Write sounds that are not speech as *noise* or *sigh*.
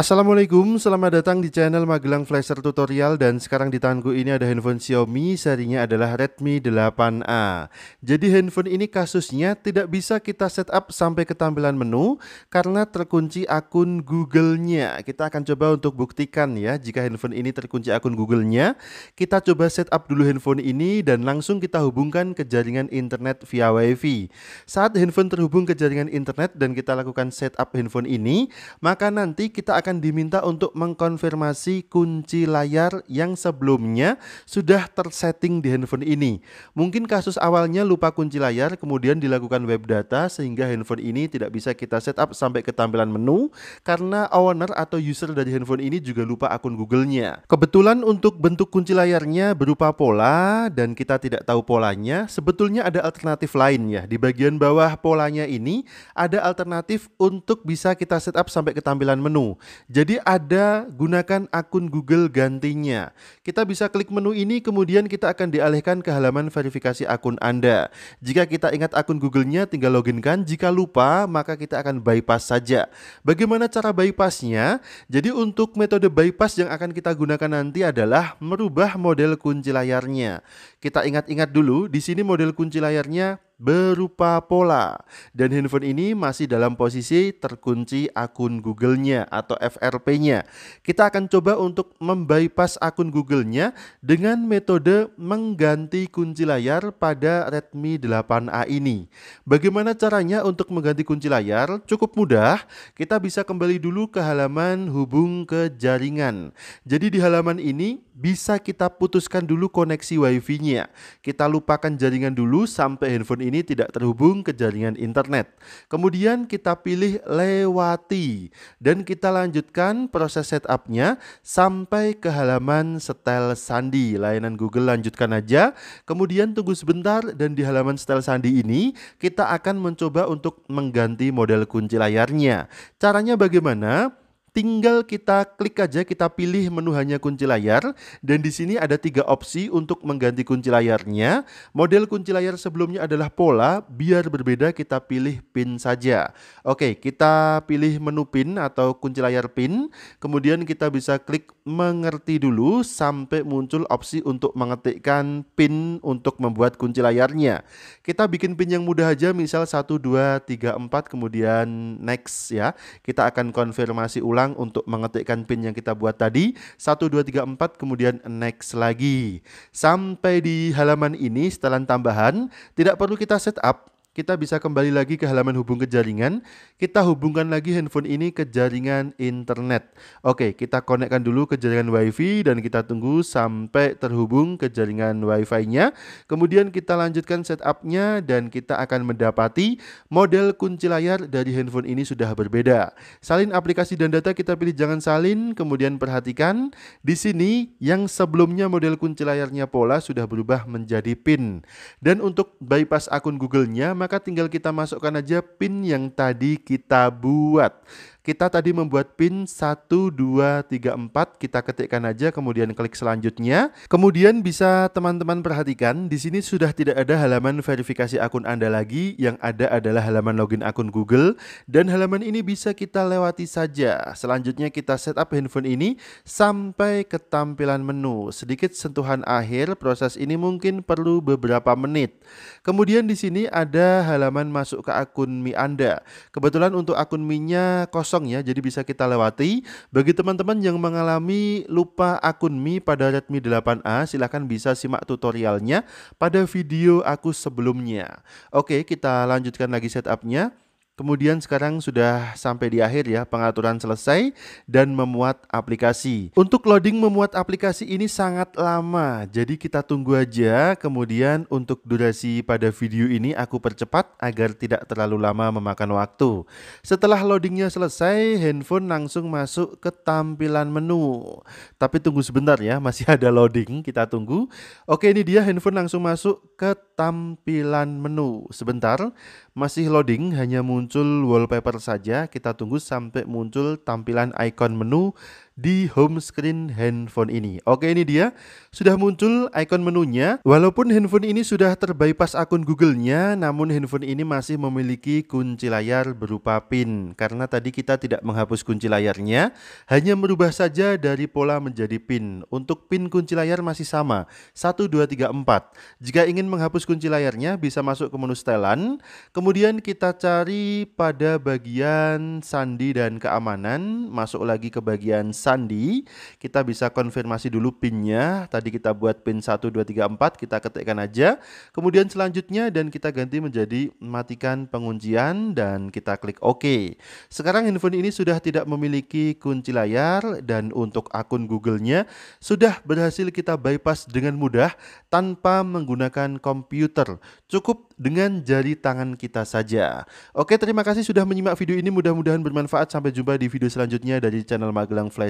Assalamualaikum, selamat datang di channel Magelang Flasher Tutorial dan sekarang di tanganku ini ada handphone Xiaomi, serinya adalah Redmi 8A. Jadi handphone ini kasusnya tidak bisa kita setup sampai ke tampilan menu karena terkunci akun Google-nya. Kita akan coba untuk buktikan ya jika handphone ini terkunci akun Google-nya. Kita coba setup dulu handphone ini dan langsung kita hubungkan ke jaringan internet via WiFi. Saat handphone terhubung ke jaringan internet dan kita lakukan setup handphone ini, maka nanti kita akan akan diminta untuk mengkonfirmasi kunci layar yang sebelumnya sudah tersetting di handphone ini. Mungkin kasus awalnya lupa kunci layar, kemudian dilakukan web data sehingga handphone ini tidak bisa kita setup sampai ke tampilan menu karena owner atau user dari handphone ini juga lupa akun Google-nya. Kebetulan untuk bentuk kunci layarnya berupa pola dan kita tidak tahu polanya, sebetulnya ada alternatif lain ya. Di bagian bawah polanya ini ada alternatif untuk bisa kita setup sampai ke tampilan menu. Jadi ada gunakan akun Google gantinya. Kita bisa klik menu ini kemudian kita akan dialihkan ke halaman verifikasi akun Anda. Jika kita ingat akun Google-nya tinggal loginkan, jika lupa maka kita akan bypass saja. Bagaimana cara bypassnya? Jadi untuk metode bypass yang akan kita gunakan nanti adalah merubah model kunci layarnya. Kita ingat-ingat dulu, di sini model kunci layarnya berupa pola. Dan handphone ini masih dalam posisi terkunci akun Google-nya atau FRP-nya. Kita akan coba untuk membypass akun Google-nya dengan metode mengganti kunci layar pada Redmi 8A ini. Bagaimana caranya untuk mengganti kunci layar? Cukup mudah. Kita bisa kembali dulu ke halaman hubung ke jaringan. Jadi di halaman ini bisa kita putuskan dulu koneksi wi fi nya Kita lupakan jaringan dulu sampai handphone ini ini tidak terhubung ke jaringan internet. Kemudian kita pilih lewati dan kita lanjutkan proses setupnya sampai ke halaman setel sandi. Layanan Google lanjutkan aja. Kemudian tunggu sebentar dan di halaman setel sandi ini kita akan mencoba untuk mengganti model kunci layarnya. Caranya bagaimana? Tinggal kita klik aja kita pilih menu hanya kunci layar dan di sini ada tiga opsi untuk mengganti kunci layarnya. Model kunci layar sebelumnya adalah pola, biar berbeda kita pilih pin saja. Oke, kita pilih menu pin atau kunci layar pin, kemudian kita bisa klik mengerti dulu sampai muncul opsi untuk mengetikkan pin untuk membuat kunci layarnya. Kita bikin pin yang mudah aja misal 1 2 3 4 kemudian next ya. Kita akan konfirmasi ulang ulang untuk mengetikkan pin yang kita buat tadi. 1, 2, 3, 4, kemudian next lagi. Sampai di halaman ini setelan tambahan, tidak perlu kita setup kita bisa kembali lagi ke halaman hubung ke jaringan. Kita hubungkan lagi handphone ini ke jaringan internet. Oke, kita konekkan dulu ke jaringan WiFi dan kita tunggu sampai terhubung ke jaringan WiFi-nya. Kemudian kita lanjutkan setupnya dan kita akan mendapati model kunci layar dari handphone ini sudah berbeda. Salin aplikasi dan data kita pilih jangan salin, kemudian perhatikan di sini yang sebelumnya model kunci layarnya pola sudah berubah menjadi pin. Dan untuk bypass akun Google-nya, maka tinggal kita masukkan aja pin yang tadi kita buat. Kita tadi membuat pin 1, 2, 3, 4. Kita ketikkan aja, kemudian klik selanjutnya. Kemudian bisa teman-teman perhatikan, di sini sudah tidak ada halaman verifikasi akun Anda lagi. Yang ada adalah halaman login akun Google. Dan halaman ini bisa kita lewati saja. Selanjutnya kita setup handphone ini sampai ke tampilan menu. Sedikit sentuhan akhir, proses ini mungkin perlu beberapa menit. Kemudian di sini ada halaman masuk ke akun Mi Anda. Kebetulan untuk akun Mi-nya kosong kosong ya, jadi bisa kita lewati. Bagi teman-teman yang mengalami lupa akun Mi pada Redmi 8A, silahkan bisa simak tutorialnya pada video aku sebelumnya. Oke, kita lanjutkan lagi setupnya. Kemudian sekarang sudah sampai di akhir ya, pengaturan selesai dan memuat aplikasi. Untuk loading memuat aplikasi ini sangat lama, jadi kita tunggu aja. Kemudian untuk durasi pada video ini aku percepat agar tidak terlalu lama memakan waktu. Setelah loadingnya selesai, handphone langsung masuk ke tampilan menu. Tapi tunggu sebentar ya, *laughs* masih ada loading, kita tunggu. Oke ini dia handphone langsung masuk ke tampilan menu. Sebentar, masih loading, hanya muncul muncul wallpaper saja, kita tunggu sampai muncul tampilan icon menu di home screen handphone ini. Oke ini dia, sudah muncul icon menunya. Walaupun handphone ini sudah terbypass akun Google-nya, namun handphone ini masih memiliki kunci layar berupa pin. Karena tadi kita tidak menghapus kunci layarnya, hanya merubah saja dari pola menjadi pin. Untuk pin kunci layar masih sama, 1, 2, 3, 4. Jika ingin menghapus kunci layarnya, bisa masuk ke menu setelan. Kemudian kita cari pada bagian sandi dan keamanan, masuk lagi ke bagian Sandi. Kita bisa konfirmasi dulu pinnya. Tadi kita buat pin 1, 2, 3, 4. Kita ketikkan aja. Kemudian selanjutnya dan kita ganti menjadi matikan penguncian dan kita klik OK. Sekarang handphone ini sudah tidak memiliki kunci layar dan untuk akun Google-nya sudah berhasil kita bypass dengan mudah tanpa menggunakan komputer. Cukup dengan jari tangan kita saja. Oke, terima kasih sudah menyimak video ini. Mudah-mudahan bermanfaat. Sampai jumpa di video selanjutnya dari channel Magelang Flash.